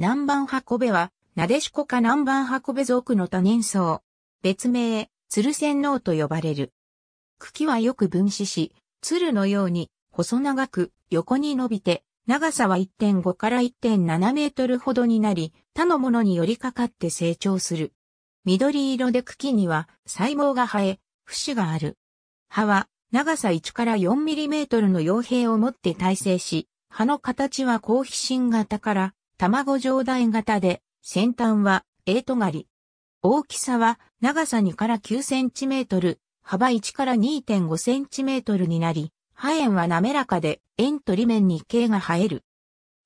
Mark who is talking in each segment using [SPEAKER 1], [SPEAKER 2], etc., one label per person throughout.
[SPEAKER 1] 南蛮箱べは、なでしこか南蛮箱べ属の多年草。別名、鶴仙脳と呼ばれる。茎はよく分子し、鶴のように、細長く、横に伸びて、長さは1.5から1.7メートルほどになり、他のものに寄りかかって成長する。緑色で茎には細胞が生え、節がある。葉は長さ1から4ミリメートルの傭兵を持って耐性し、葉の形は好皮心型から卵状大型で、先端は、エイト狩り。大きさは、長さ2から9センチメートル、幅1から2.5センチメートルになり、破炎は滑らかで、円と裏面に毛が生える。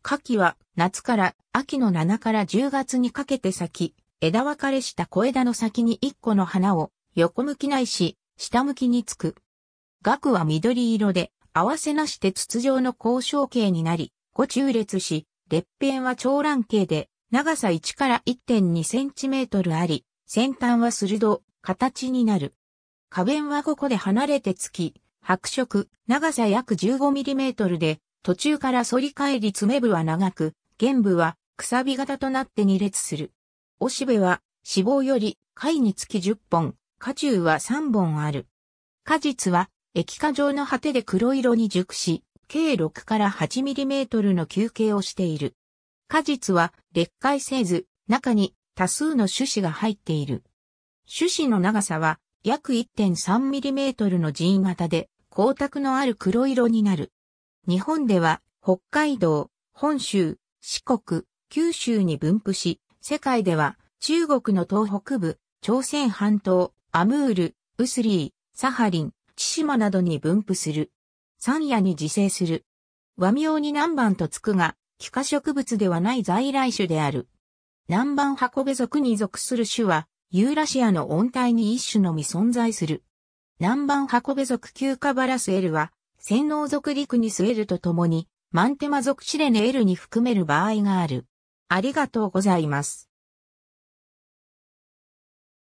[SPEAKER 1] 夏季は、夏から秋の7から10月にかけて咲き、枝分かれした小枝の先に1個の花を、横向きないし、下向きにつく。額は緑色で、合わせなして筒状の交渉形になり、ご中列し、裂片は長卵形で、長さ1から1.2センチメートルあり、先端は鋭、形になる。花弁はここで離れてつき、白色、長さ約 15mm で、途中から反り返り爪部は長く、玄部はくさび型となって2列する。おしべは脂肪より貝につき10本、果汁は3本ある。果実は液化状の果てで黒色に熟し、計6から8ミリメートルの球形をしている。果実は裂化せず、中に多数の種子が入っている。種子の長さは約1.3ミリメートルの人型で光沢のある黒色になる。日本では北海道、本州、四国、九州に分布し、世界では中国の東北部、朝鮮半島、アムール、ウスリー、サハリン、千島などに分布する。山野に自生する。和名に南蛮とつくが、気化植物ではない在来種である。南蛮箱べ属に属する種は、ユーラシアの温帯に一種のみ存在する。南蛮箱べ属キューカバラスエルは、洗脳属陸に据えるとともに、マンテマ属シレネエルに含める場合がある。ありがとうございます。